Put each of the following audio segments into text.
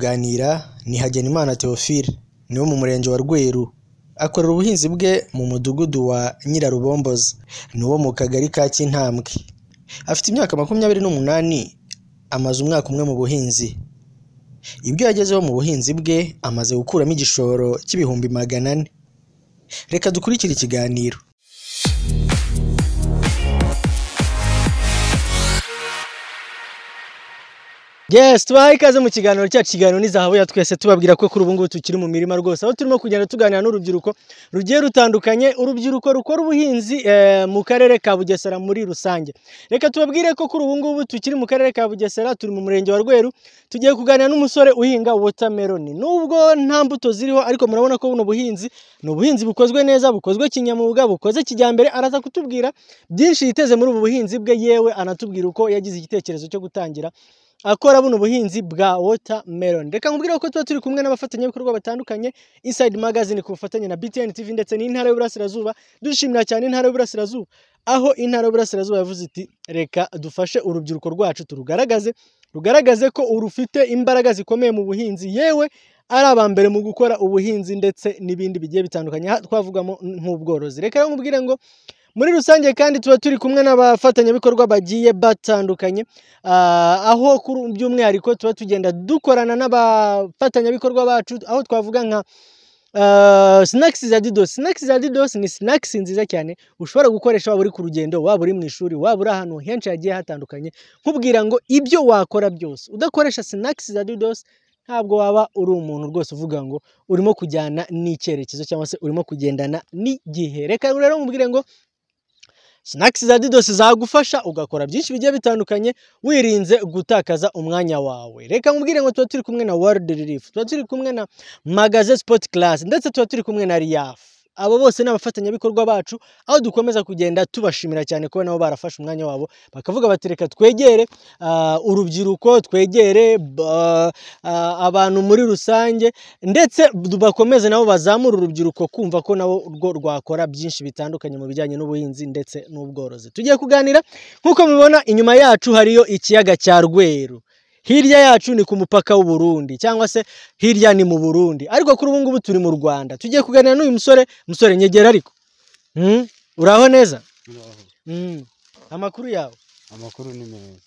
kuganira ni Hagenimana Theophile ni wo mu murenge wa Rweru akorera ubuhinzi bwe mu mudugudu wa Nyirarubomboza ni wo mu kagari ka Kintambwe afite imyaka makumyabiri n'umunani amaze umwaka umwe mu buhinzi ibyo yagezeho mu buhinzi bwe amaze gukuramo igishoro cy'ibihumbi magana ane reka dukurikire ikiganiro yes tubahaye ikaze mu kiganiro cyacu kiganiro ni zahabu ya twese tubabwira ko kuri ubu ngubu tukiri mu mirima rwose aho turimo kugenda tuganira n'urubyiruko rugiye rutandukanye urubyiruko rukora ubuhinzi eh, mu karere ka bugesera muri rusange reka tubabwire ko kuri ubu ngubu tukiri mu karere ka bugesera turi mu murenge wa rweru tugiye kuganira n'umusore uhinga watermelon nubwo nta mbuto ziriho ariko murabona ko buno buhinzi ni ubuhinzi bukozwe neza bukozwe kinyamwuga bukoze kijyambere araza kutubwira byinshi yiteze muri ubu buhinzi bwe yewe anatubwira uko yagize igitekerezo cyo gutangira akora buno buhinzi bwa watermelon reka nkubwire ko tuba turi kumwe n'abafatanyabikorwa batandukanye inside magazine ku bufatanye na BTN TV ndetse n'intara y'uburasirazuba dushimira cyane intara y'uburasirazuba aho intara y'uburasirazuba yavuze iti reka dufashe urubyiruko rwacu turugaragaze rugaragaze ko urufite imbaraga zikomeye mu buhinzi yewe ari aba mbere mu gukora ubuhinzi ndetse n'ibindi bigiye bitandukanye twavugamo nk'ubworozi reka nkubwire ngo muri rusange kandi tuba turi kumwe n'abafatanyabikorwa bagiye batandukanye ah, aho by'umwihariko tuba tugenda dukorana n'abafatanyabikorwa bacu aho twavuga nka ah, sinakisi za didosi sinakisi za didosi ni sinakisi nziza cyane ushobora gukoresha waba uri ku rugendo waba uri mu ishuri waba uri ahantu henshi hagiye hatandukanye nkubwira ngo ibyo wakora byose udakoresha sinakisi za didosi ntabwo waba uri umuntu rwose uvuga ngo urimo kujyana n'icyerekezo cyangwa se urimo kugendana n'igihe reka rero mubwire ngo Snacks za Didos zagufasha ugakora byinshi bigiye bitandukanye wirinze gutakaza umwanya wawe. Reka nkubwire ngo tuba turi kumwe na World Relief, tuba turi kumwe na Magaze Sport Class ndetse tuba turi kumwe na Riaf. abo bose ni abafatanyabikorwa bacu aho dukomeza kugenda tubashimira cyane kuba nabo barafashe umwanya wabo bakavuga bati reka twegere ah, urubyiruko twegere ah, abantu muri rusange ndetse bakomeze nabo bazamura urubyiruko kumva ko nabo rwo rwakora byinshi bitandukanye mu bijyanye n'ubuhinzi ndetse n'ubworozi tugiye kuganira nk'uko mubibona inyuma yacu hariyo ikiyaga cya rweru hirya yacu ni ku mupaka w'u Burundi cyangwa se hirya ni mu Burundi ariko kuri ubu ngubu turi mu Rwanda tugiye kuganira n'uyu musore musore nyegera ariko hmm? uraho neza hmm. amakuru yawe amakuru ni meza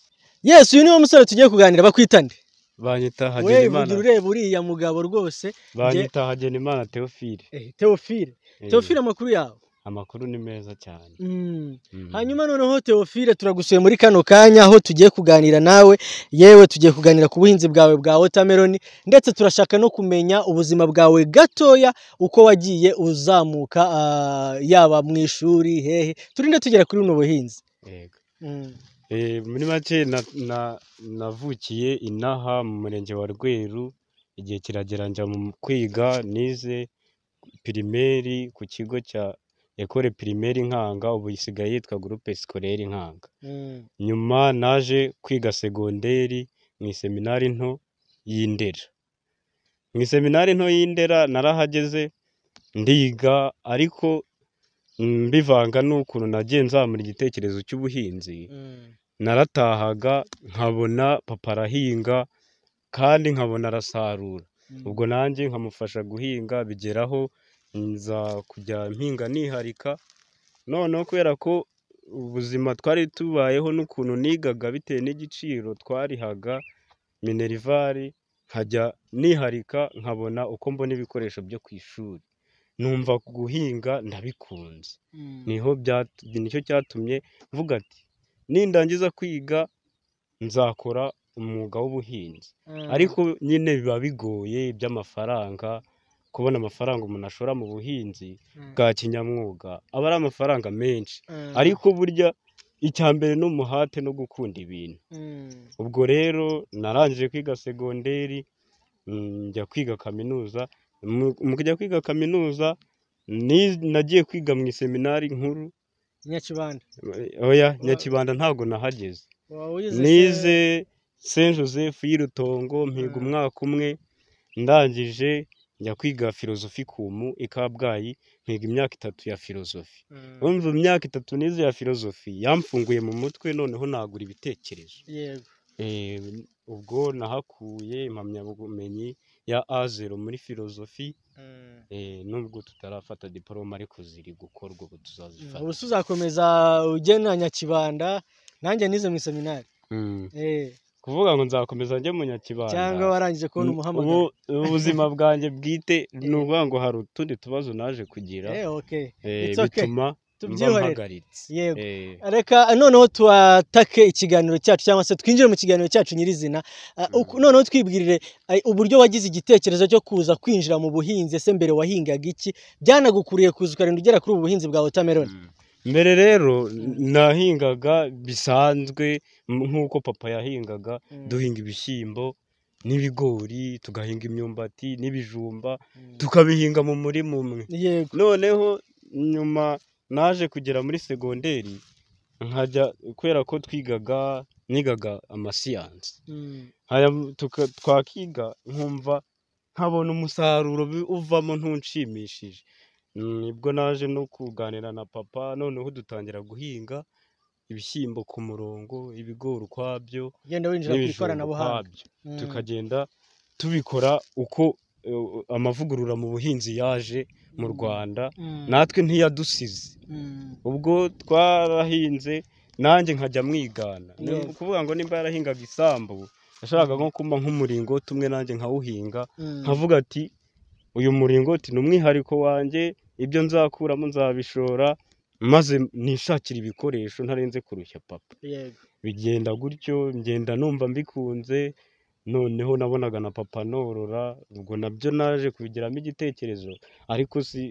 yesu uyu niwo musore tugiye kuganira bakwitande banyita hagenimana wewe ureba uriya mugabo rwose banyita hagenimana teofile eh, teofile eh. teofile amakuru yawe amakuru ni meza cyane mm. Mm. hanyuma noneho teofile turagusuye muri kano kanya aho tugiye kuganira nawe yewe tugiye kuganira ku buhinzi bwawe bwa wotameroni ndetse turashaka no kumenya ubuzima bwawe gatoya uko wagiye uzamuka ah, yaba mu ishuri hehe turinde tugera kuri buno buhinzi mm. eh, muri make navukiye inaha mu murenge wa rweru igihe kiragera njya mu kwiga nize pirimeri ku kigo cya ekore pirimeri nkanga ubu isigaye yitwa gurupe sikorere nkanga mm. nyuma naje kwiga segonderi mu iseminari nto y'indera mu iseminari nto y'indera narahageze ndiga ariko mbivanga n'ukuntu nagiye nzamura igitekerezo cy'ubuhinzi mm. naratahaga nkabona papa arahinga kandi nkabona arasarura mm. ubwo nanjye nkamufasha guhinga bigeraho nza kujya mpinga niharika noneho kubera ko ubuzima twari tubayeho n'ukuntu nigaga bitewe n'igiciro twarihaga minerivare nkajya niharika nkabona uko mbona ibikoresho byo ku ishuri numva guhinga ndabikunze mm. niho nicyo cyatumye mvuga ati nindangiza kwiga nzakora umwuga w'ubuhinzi mm. ariko nyine biba bigoye iby'amafaranga kubona amafaranga umuntu ashora mu buhinzi hmm. bwa kinyamwuga aba ari amafaranga menshi hmm. ariko burya icya mbere ni umuhate no gukunda ibintu hmm. ubwo rero narangije kwiga segonderi mm, njya kwiga kaminuza mu kujya kwiga kaminuza nagiye kwiga mu iseminari nkuru nyakibanda oya nyakibanda ntabwo nahageze nize saint joseph y'irutongo mpiga umwaka umwe ndangije njya kwiga filozofi kumu i kabgayi nkiga imyaka itatu ya filozofi mm. urumva imyaka itatu n'izo ya filozofi yamfunguye mu mutwe noneho nagura ibitekerezo eh, ubwo nahakuye impamyabumenyi ya azero muri filozofi mm. eh, nubwo tutarafata diporome ariko ziri gukorwa ubu tuzazifata ubu tuzakomeza ugendanya kibanda nanjye nize mu iseminari mm. eh. kuvuga ngo nzakomeza njye munyakibanda cyangwa warangije kubona umuhamagaro ubuzima bwanjye bwite eh. ni ukuvuga ngo hari utundi tubazo naje kugira eh, eh, bituma yego reka noneho tuwatake ikiganiro cyacu cyangwa se twinjire mu kiganiro cyacu nyirizina ah, hmm. noneho twibwirire uburyo wagize igitekerezo cyo kuza kwinjira mu buhinzi ese mbere wahingaga iki byanagukuriye kuza ukarinda ugera kuri ubu buhinzi bwa wotameroni hmm. Mbere rero nahingaga bisanzwe nk'uko papa yahingaga, mm. duhinga ibishyimbo n'ibigori, tugahinga imyumbati n'ibijumba, mm. tukabihinga mu murima umwe. Noneho nyuma naje kugera muri segonderi, nkajya kubera ko twigaga, nigaga amasiyansi, mm. twakiga nkumva nkabona umusaruro uvamo ntushimishije. nibwo naje no kuganira na papa noneho dutangira guhinga ibishyimbo ku murongo ibigori ukwabyo n'ibijumba ukwabyo mm. tukagenda tubikora uko eh, amavugurura mu buhinzi yaje mu mm. rwanda mm. natwe ntiyadusize ubwo twarahinze nanjye nkajya mwigana ni ukuvuga ngo nimba yarahingaga isambu yashakaga nko kuba nk'umuringo tumwe nanjye nkawuhinga nkavuga ati uyu muringoti ni umwihariko wanjye ibyo nzakuramo nzabishora maze nishakira ibikoresho ntarenze kurushya papa bigenda gutyo ngenda numva mbikunze noneho nabonaga na papa norora ubwo nabyo naje kubigiramo igitekerezo ariko si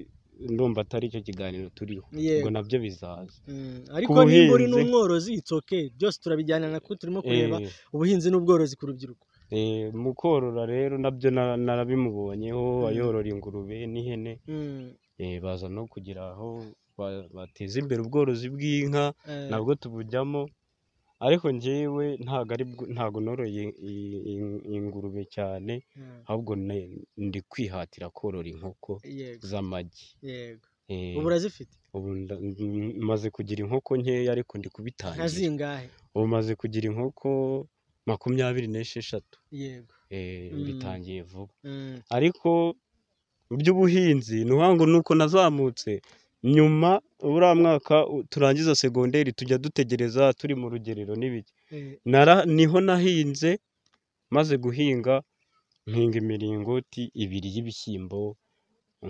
ndumva atari icyo kiganiro turiho ngo nabyo bizaza mm, ariko nimba uri n'umworozi it's byose turabijyana na ko turimo kureba eh. ubuhinzi n'ubworozi ku rubyiruko Eh, mu korora rero nabyo narabimubonyeho hmm. ayorora ingurube n'ihene hmm. eh, baza no kugira aho bateza imbere ubworozi bw'inka eh. nabwo tubujyamo ariko njyewe ntago noroye ingurube cyane hmm. ahubwo ndi kwihatira korora inkoko z'amagi ubu urazifite ubu maze kugira inkoko nkeya ariko ndi kubitangira ubu maze kugira inkoko makumyabiri n'esheshatu yego eh, mm. bitangiye vuba mm. ariko by'ubuhinzi ni ukuvuga ngo nuko nazamutse nyuma buriya mwaka turangiza segonderi tujya dutegereza turi mu rugerero n'ibiki eh. niho nahinze maze guhinga mpinga imiringoti ibiri y'ibishyimbo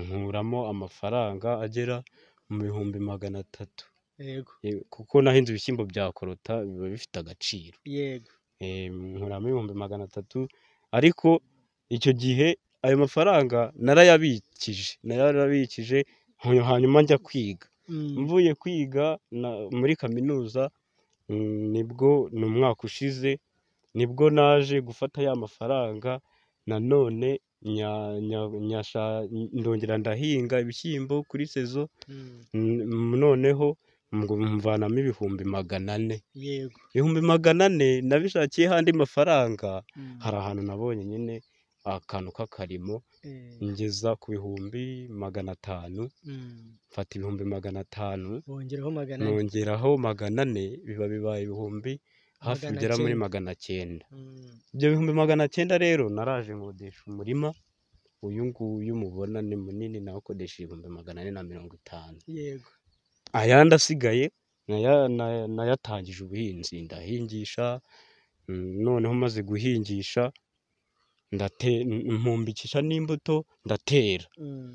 nkuramo amafaranga agera mu bihumbi magana atatu eh, kuko nahinze ibishyimbo bya korota biba bifite agaciro yego nkuramo eh, ibihumbi magana atatu ariko icyo gihe ayo mafaranga narayabikije narayabikije hanyuma njya kwiga mm. mvuye kwiga muri kaminuza mm, nibwo ni umwaka ushize nibwo naje gufata ya mafaranga nanone ndongera ndahinga ibishyimbo kuri sezo mm. noneho mvanamo ibihumbi magana ane ibihumbi magana ane nabishakiyeho handi mafaranga mm. hari ahantu nabonye nyine akantu k'akarimo eh. ngeza ku bihumbi magana atanu mm. mfata ibihumbi magana atanu nongeraho magana ane biba bibaye ibihumbi hafi bigera muri magana cyenda mm. ibyo bihumbi magana cyenda rero naraje nkodesha umurima uyu nguyu mubona ni munini nawe ukodesha ibihumbi magana ane na mirongo itanu yego ayandi asigaye nayatangije ubuhinzi ndahingisha, noneho maze guhingisha mpumbikisha n'imbuto ndatera. Mm.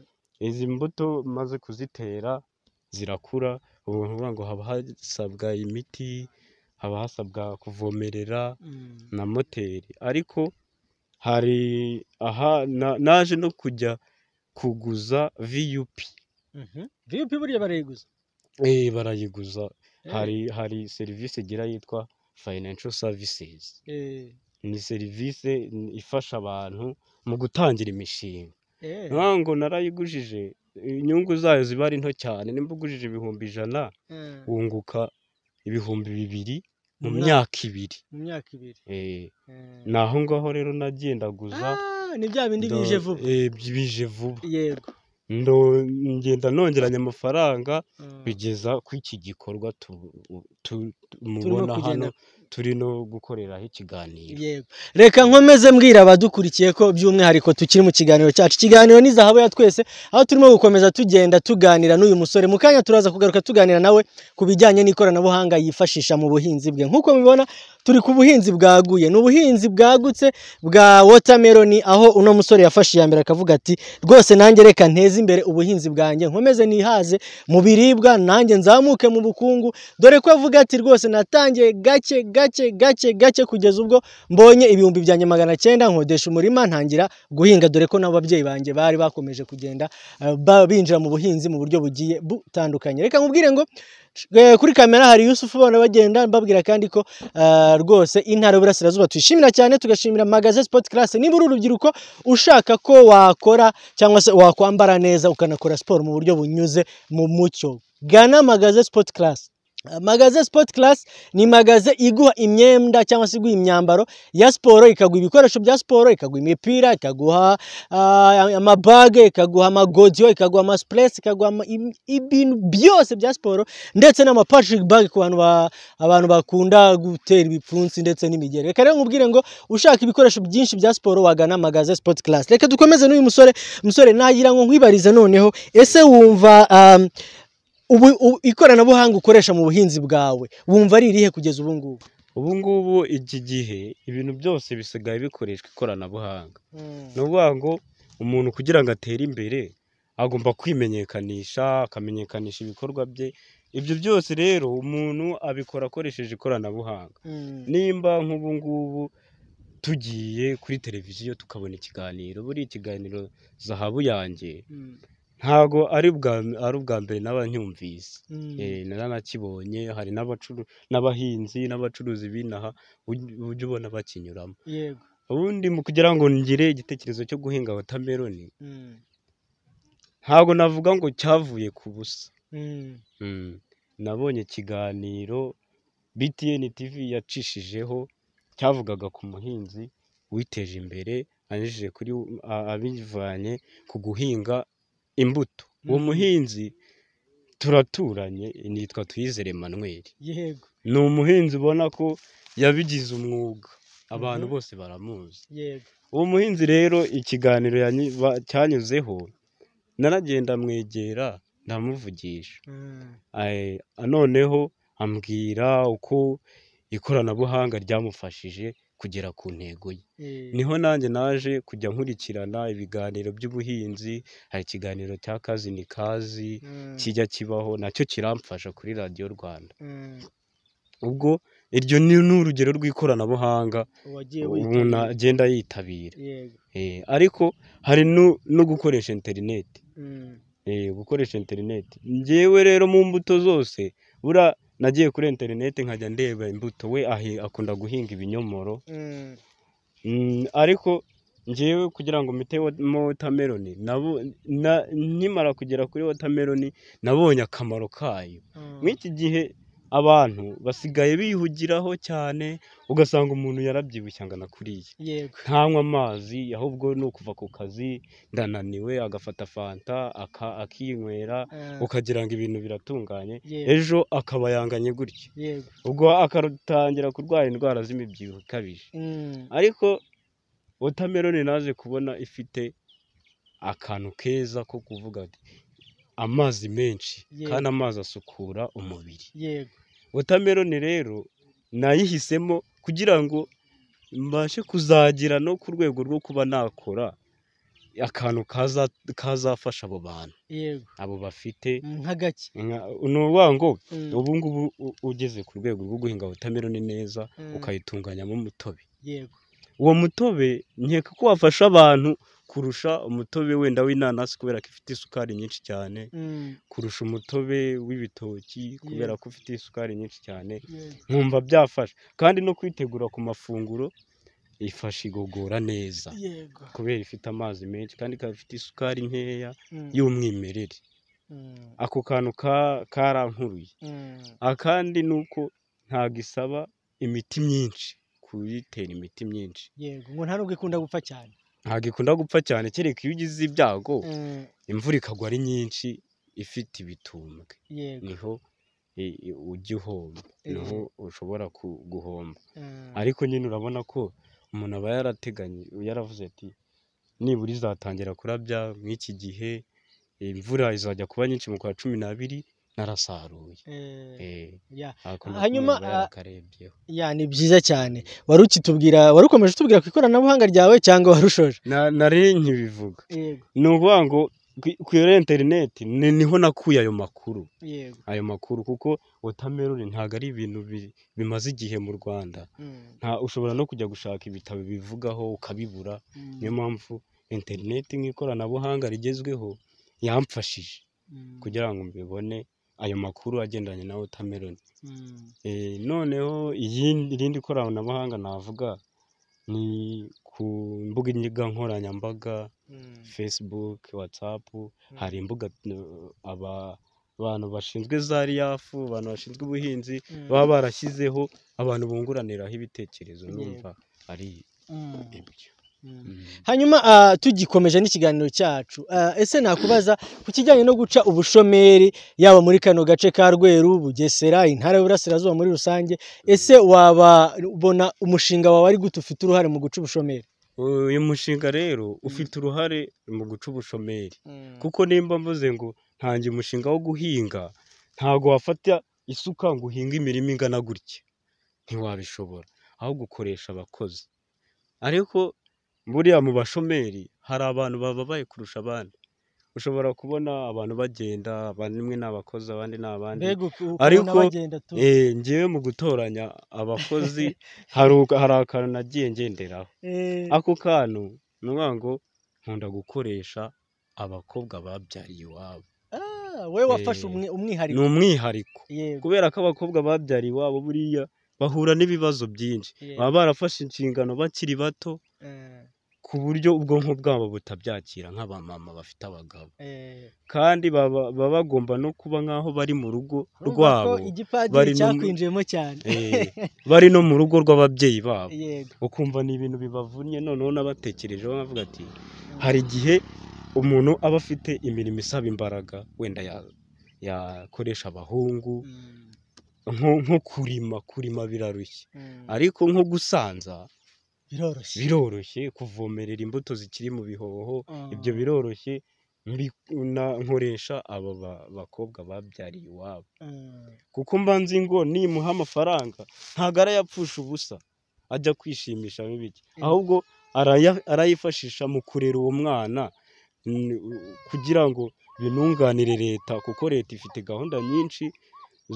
Izi mbuto maze kuzitera zirakura, ubu ni ngo haba hasabwa imiti, haba hasabwa kuvomerera mm. na moteri. Ariko hari aha naje no kujya kuguza viyupi. Mm-hmm. Viyupi buriya barayiguza? Eh, barayiguza hari eh. hari serivisi igira yitwa financial services eh. ni serivisi ifasha abantu mu gutangira imishinga ntabwo narayigujije inyungu zayo ziba ari nto cyane nimba ugujije ibihumbi ijana wunguka ibihumbi bibiri mu myaka ibiri ni aho ngaho rero nagendaguza ah, ni bya bindi bije vuba bije vuba yego ngenda nongeranya amafaranga mm. bigeza ko iki gikorwa mubona hano turi no gukoreraho ikiganiro reka nkomeze mbwira abadukurikiye ko by'umwihariko tukiri mu kiganiro cyacu ikiganiro ni zahabu ya twese aho turimo gukomeza tugenda tuganira n'uyu musore mu kanya turaza kugaruka tuganira nawe ku bijyanye n'ikoranabuhanga yifashisha mu buhinzi bwe nk'uko mubibona turi ku buhinzi bwaguye ni ubuhinzi bwagutse bwa wotameroni aho uno musore yafashe iya mbere akavuga ati rwose nanjye reka nteze imbere ubuhinzi bwanjye nkomeze nihaze mu biribwa nanjye nzamuke mu bukungu dore ko avuga ati rwose natangiye gake gake gake gake kugeza ubwo mbonye ibihumbi byanjye magana cyenda nkodesha umurima ntangira guhinga dore ko n'ababyeyi banjye bari bakomeje kugenda eh, binjira mu buhinzi mu buryo bugiye butandukanye reka nkubwire ngo eh, kuri kamera hari yusufu bona bagenda mbabwira kandi ko eh, rwose intara y'uburasirazuba tuyishimira cyane tugashimira magaze sipoti karase niba uri urubyiruko ushaka ko wakora cyangwa se wakwambara neza ukanakora siporo mu buryo bunyuze mu mucyo gana magaze sipoti karase magaze Sport class ni magaze iguha imyenda cyangwa se iguha imyambaro ya siporo ikaguha ibikoresho bya siporo ikaguha imipira ikaguha ah, amabage ikaguha amagodiyo ikaguha amasipuresi ikaguha ibintu byose bya siporo ndetse n'amapashike bage ku bantu abantu bakunda gutera ibipfunsi ndetse n’imigere reka rero nkubwire ngo ushaka ibikoresho byinshi bya siporo wagana magaze sport class reka dukomeze n'uyu musore musore nagira ngo nkwibarize noneho ese wumva ah, ikoranabuhanga ukoresha mu buhinzi bwawe wumva ari irihe kugeza ubu ngubu ubu ngubu iki gihe ibintu byose bisigaye bikoreshwa ikoranabuhanga hmm. ni ukuvuga ngo umuntu kugira ngo atere imbere agomba kwimenyekanisha akamenyekanisha ibikorwa bye ibyo byose rero umuntu abikora akoresheje ikoranabuhanga hmm. nimba nk'ubu ngubu tugiye kuri televiziyo tukabona ikiganiro buriya ikiganiro zahabu yanjye hmm. ntabwo ari ubwa mbere n’abanyumvise ncyumvise mm. eh, naranakibonye hari n'abahinzi n'abacuruzi b'inaha ujya ubona bakinyuramo ubundi mu kugira ngo ngire igitekerezo cyo guhinga wotameroni mm. ntabwo navuga ngo cyavuye ku busa mm. nabonye ikiganiro btn tv yacishijeho cyavugaga ku muhinzi witeje imbere anyujije abivanye ku guhinga imbuto uwo mm-hmm. muhinzi turaturanye nitwa Twizere Emmanuel yego ni umuhinzi ubona ko yabigize umwuga abantu mm-hmm. bose baramuzi yego uwo muhinzi rero ikiganiro cyanyuzeho naragenda mwegera ndamuvugisha mm. noneho ambwira uko ikoranabuhanga ryamufashije kugera ku ntego ye hmm. niho nanjye naje kujya nkurikirana ibiganiro by'ubuhinzi hari ikiganiro cya kazi ni kazi hmm. kijya kibaho nacyo kiramfasha kuri radiyo rwanda hmm. ubwo iryo ni urugero rw'ikoranabuhanga umuntu agenda yitabira eh, ariko hari no gukoresha interineti eh, gukoresha interineti ngewe rero mu mbuto zose buriya nagiye kuri interineti nkajya ndeba imbuto we akunda guhinga ibinyomoro mm. Mm, ariko ngewe kugira ngo mpitemo wotameloni nkimara kugera kuri wotameloni nabonye akamaro kayo nk'iki mm. gihe abantu basigaye bihugiraho cyane ugasanga umuntu yarabyibushye ngo anakuriye ntanywe amazi ahubwo ni ukuva ku kazi ndananiwe agafata fanta akinywera ah. ukagira ngo ibintu biratunganye ejo akaba yanganye gutya ubwo akatangira kurwara indwara z'imibyibuho ikabije mm. ariko wotameroni naje kubona ifite akantu keza ko kuvuga ati amazi menshi kandi amazi asukura umubiri wotameroni rero nayihisemo kugira ngo mbashe kuzagira no ku rwego rwo kuba nakora akantu kazafasha abo bantu abo bafite ni ukuvuga ngo mm. ubu ngubu ugeze ku rwego rwo guhinga wotameroni neza mm. ukayitunganyamo umutobe uwo mutobe nkeka ko wafasha abantu kurusha umutobe wenda w'inanasi kubera ko ifite isukari nyinshi cyane mm. kurusha umutobe w'ibitoki kubera ko ufite isukari nyinshi cyane nkumva byafasha kandi no kwitegura ku mafunguro ifasha igogora neza kubera ifite amazi menshi kandi ikaba ifite isukari nkeya mm. y'umwimerere mm. ako kantu karankuruye akandi ni uko ntabwo isaba imiti myinshi kuyitera imiti myinshi yego ngo nta nubwo ikunda gupfa cyane ntabwo ikunda gupfa cyane kereka iyo ugize ibyago mm. imvura ikagwa ari nyinshi ifite ibitumbwe niho ujya uhomba eh. niho ushobora guhomba mm. ariko nyine urabona ko umuntu aba yarateganye yaravuze ati nibura izatangira kurabya nk'iki gihe imvura izajya kuba nyinshi mu kwa cumi n'abiri narasaruye eh, eh, hanyuma ah, ni byiza cyane wari ukitubwira wari ukomeje utubwira ku ikoranabuhanga ryawe cyangwa warushoje nari nkibivuga ni ukuvuga ngo kuri interineti niho nakuye ayo makuru ayo makuru kuko wotameroni ntabwo ari ibintu bimaze igihe mu rwanda hmm. nta ushobora no kujya gushaka ibitabo bivugaho ukabibura hmm. niyo mpamvu interineti nk'ikoranabuhanga rigezweho yamfashije hmm. kugira ngo mbibone ayo makuru agendanye na wotameroni hmm. eh, noneho irindi koranabuhanga navuga ni ku mbuga nkoranyambaga hmm. facebook watsapu hmm. hari imbuga abantu bashinzwe za riyafu abantu bashinzwe ubuhinzi baba barashyizeho abantu bunguraniraho ibitekerezo numva ari ibyo Mm. Mm. hanyuma ah, tugikomeje n'ikiganiro cyacu ah, ese nakubaza ku kijyanye no guca ubushomeri yaba muri kano gace ka rweru bugesera intara y'uburasirazuba muri rusange ese waba wabona umushinga wawe ari gute ufite uruhare mu guca ubushomeri uyu mushinga rero ufite mm. uruhare mu guca ubushomeri kuko nimba mvuze ngo ntange umushinga wo guhinga ntabwo wafata isuka ngo uhinge imirima ingana gutya ntiwabishobora ahubwo ukoresha abakozi ariko Buriya mu bashomeri hari abantu bababaye kurusha abandi, ushobora kubona abantu bagenda bamwe ni abakozi abandi ni abandi, ariko eh, njyewe mu gutoranya abakozi hari akantu nagiye ngenderaho, eh. ako kantu ni ukuvuga ngo nkunda gukoresha abakobwa babyariye iwabo, ah, eh, ni umwihariko kubera ko abakobwa babyariye iwabo buriya bahura n'ibibazo byinshi, baba barafashe inshingano bakiri bato. ku buryo ubwonko bwabo butabyakira nk'abamama bafite abagabo eh. kandi baba bagomba no kuba nk'aho bari mu rugo rwabo bari cyakwinjiyemo cyane eh. bari no mu rugo rw'ababyeyi babo ukumva ni ibintu bibavunnye noneho n'abatekerejeho bavuga ati hari igihe umuntu aba afite imirimo isaba imbaraga wenda yakoresha abahungu mm. nko kurima kurima birarushya mm. ariko nko gusanza biroroshye kuvomerera imbuto zikiri mu bihoho ibyo ah. biroroshye nkoresha aba bakobwa babyariye iwabo ah. kuko mba nzi ngo nimuha amafaranga ntabwo arayapfusha ubusa ajya kwishimisha bibiki eh. ahubwo arayifashisha mu kurera uwo mwana kugira ngo binunganire leta kuko leta ifite gahunda nyinshi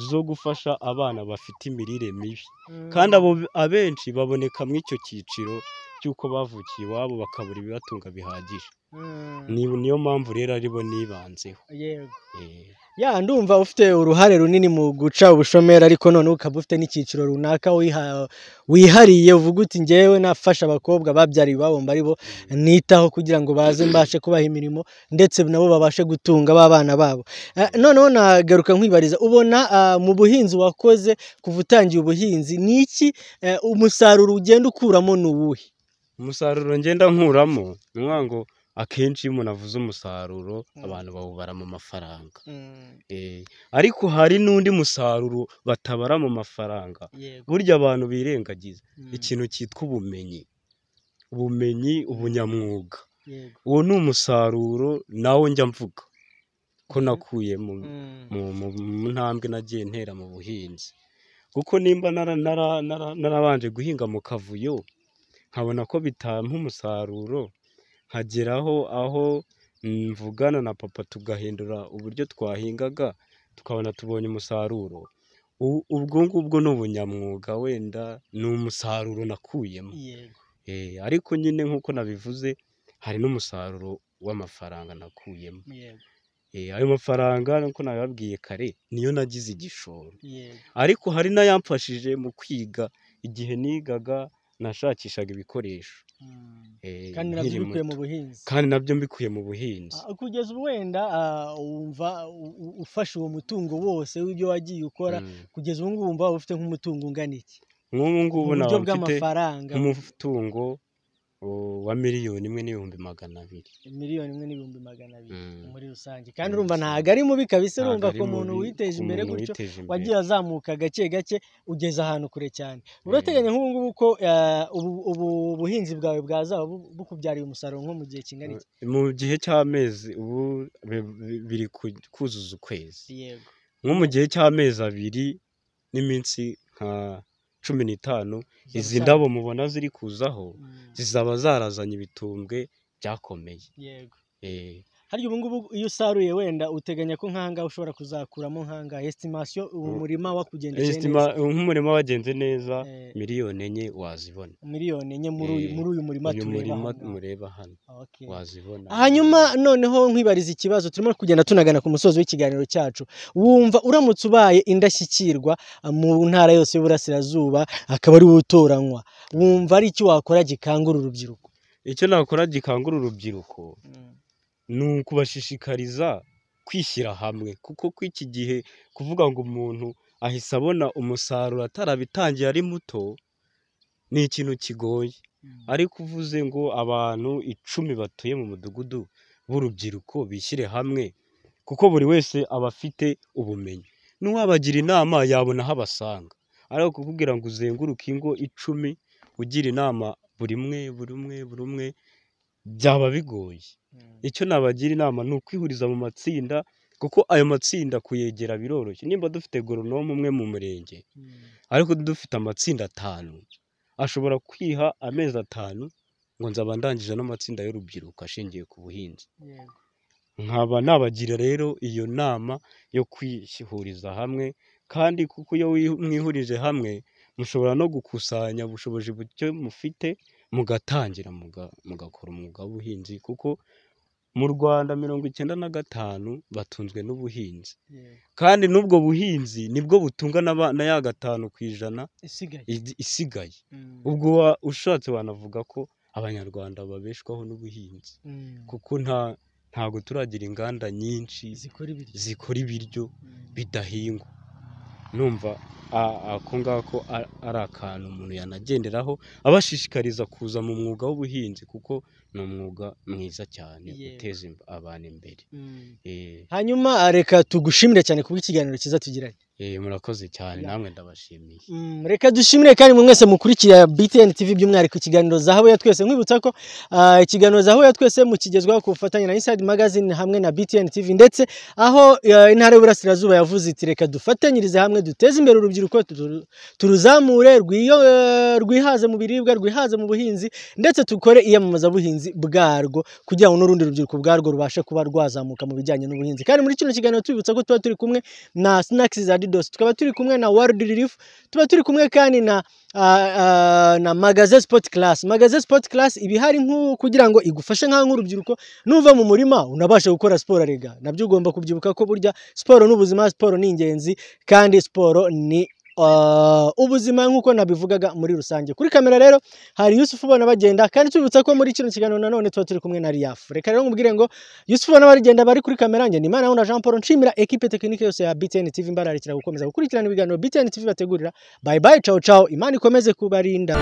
zo gufasha abana bafite imirire mibi mm. kandi abo abenshi baboneka muri icyo cyiciro by'uko bavukiye iwabo bakabura ibibatunga bihagije hmm. niyo mpamvu rero aribo nibanzeho eh. ya ndumva ufite uruhare runini mu guca ubushomeri ariko noneho ukaba ufite n'icyiciro runaka wihariye uvuga uti ngewe nafasha abakobwa babyariye iwabo mba aribo nitaho kugira ngo baze mbashe kubaha imirimo ndetse nabo babashe gutunga ba bana babo eh, noneho nagaruka nkwibariza ubona ah, mu buhinzi wakoze kuva utangiye ubuhinzi ni iki eh, umusaruro ugenda ukuramo ni uwuhe Umusaruro ngenda nkuramo ni ukuvuga ngo akenshi iyo umuntu avuze umusaruro mm. abantu bawubara mu mafaranga, mm. eh, ariko hari n'undi musaruro batabara mu mafaranga burya abantu birengagiza mm. ikintu cyitwa ubumenyi, ubumenyi, ubunyamwuga, uwo ni umusaruro nawo njya mvuga ko nakuye mu ntambwe nagiye ntera mu buhinzi, kuko nimba narabanje guhinga mu kavuyo. nkabona ko bitampa umusaruro nkageraho aho mvugana na papa tugahindura uburyo twahingaga tukabona tubonye umusaruro ubwo ngubwo ni ubunyamwuga wenda ni umusaruro nakuyemo eh, ariko nyine nk'uko nabivuze hari n'umusaruro w'amafaranga nakuyemo eh, ayo mafaranga nk'uko nababwiye kare niyo nagize igishoro ariko hari n'ayamfashije mu kwiga igihe nigaga nashakishaga ibikoresho hmm. eh, kandi nabyo mbikuye mu buhinzi kandi nabyo mbikuye mu buhinzi ah, kugeza wenda ah, wumva ufashe uwo mutungo wose w'ibyo wagiye ukora hmm. kugeza ubu ngubu wumva ufite nk'umutungo ungana iki nk'ubu ngubu naba mfite nk'umutungo wa miliyoni imwe n'ibihumbi magana abiri miliyoni imwe n'ibihumbi magana abiri hmm. muri rusange kandi urumva ntabwo ari mubi kabisa urumva ko umuntu witeje imbere gutyo wagiye azamuka gake gake ugeze ahantu kure cyane urateganya hmm. nk'ubu ngubu ko eh, ubu buhinzi bwawe bwazaba bukubyariye umusaruro nko mu gihe kingana iki mu gihe cy'amezi ubu biri kuzuza ukwezi nko mu gihe cy'amezi abiri n'iminsi nka cumi n'itanu izi ndabo mubona ziri kuzaho mm. zizaba zarazanye ibitumbwe byakomeye eh. harya ubu ngubu iyo usaruye wenda uteganya ko nk'ahangaha ushobora kuzakuramo nk'ahangaha esitimasiyo umurima mm. wakugendeye neza nk'umurima wagenze neza eh. miliyoni enye wazibona miliyoni enye muri uyu eh, murima mureba hano ah, wazibona hanyuma noneho nkwibariza ikibazo turimo kugenda tunagana ku musozi w'ikiganiro cyacu wumva uramutse ubaye indashyikirwa ah, mu ntara yose y'uburasirazuba akaba ari utoranywa wumva ari icyo wakora gikangura urubyiruko icyo nakora gikangura urubyiruko mm. ni ukubashishikariza kwishyira hamwe kuko ko iki gihe kuvuga ngo umuntu ahise abona umusaruro atarabitangiye ari muto ni ikintu kigoye hmm. ariko uvuze ngo abantu icumi batuye mu mudugudu b'urubyiruko bishyire hamwe kuko buri wese aba afite ubumenyi n'uwabagira inama yabona aho abasanga ariko kukubwira ngo uzenguruke ingo icumi ugira inama buri umwe buri umwe buri umwe byaba bigoye Hmm. Icyo nabagira inama ni ukwihuriza mu matsinda kuko ayo matsinda kuyegera biroroshye, nimba dufite goronome umwe mu murenge hmm. ariko dufite amatsinda atanu, ashobora kwiha amezi atanu ngo nzaba ndangije n'amatsinda y'urubyiruko ashingiye ku buhinzi. Nkaba nabagira rero iyo nama yo kwihuriza hamwe kandi kuko iyo mwihurije hamwe mushobora no gukusanya ubushobozi buke mufite, mugatangira mugakora umwuga w'ubuhinzi kuko mu Rwanda mirongo icyenda na gatanu batunzwe n'ubuhinzi kandi n'ubwo buhinzi nibwo butunga na ya gatanu ku ijana isigaye mm. ubwo ushatse wanavuga ko abanyarwanda babeshwaho n'ubuhinzi mm. kuko nta ntago turagira inganda nyinshi zikora ibiryo mm. bidahingwa. numva ako ngako ari akantu umuntu yanagenderaho abashishikariza kuza mu mwuga w'ubuhinzi kuko ni umwuga mwiza cyane uteza abantu imbere mm. hanyuma reka tugushimire cyane kuba ikiganiro cyiza tugiranye Eh, murakoze cyane namwe ndabashimiye mm, reka dushimire kandi mu mwese mukurikiye btn tv by'umwihariko ikiganiro zahabu ya twese nkwibutsa ko ah, ikiganiro zahabu ya twese mukigezwaho ku bufatanye na inside magazine hamwe na btn tv ndetse aho eh, intara y'uburasirazuba yavuze iti reka dufatanyirize hamwe duteze imbere urubyiruko turuzamure eh, rwihaze mu biribwa rwihaze mu buhinzi ndetse dukore iyamamazabuhinzi bwarwo kugira ngo n'urundi rubyiruko ubwarwo rubashe kuba rwazamuka mu bijyanye n'ubuhinzi kandi muri kino kiganiro tubibutsa ko tuba turi kumwe na sinakisi za Adidas tukaba turi kumwe na World Relief tuba turi kumwe kandi na ah, ah, na Magaze Sport Class Magaze Sport Class ibihari nk'ubu kugira ngo igufashe nka nk'urubyiruko nuva mu murima unabasha gukora siporo rega nabyo ugomba kubyibuka ko burya siporo n'ubuzima siporo ni ingenzi kandi siporo ni Uh, ubuzima nk'uko nabivugaga muri rusange kuri kamera rero hari yusufu ubona bagenda kandi tubibutsa ko muri kino kiganiro nanone tuba turi kumwe na riyafu reka rero mubwire ngo yusufu ubona bagenda bari kuri kamera njye nimana wunda jean paul nshimira ekipe tekinike yose ya btn tv imbararikira gukomeza gukurikirana ibiganiro btn tv bategurira bayi bayi cawo cawo imana ikomeze kubarinda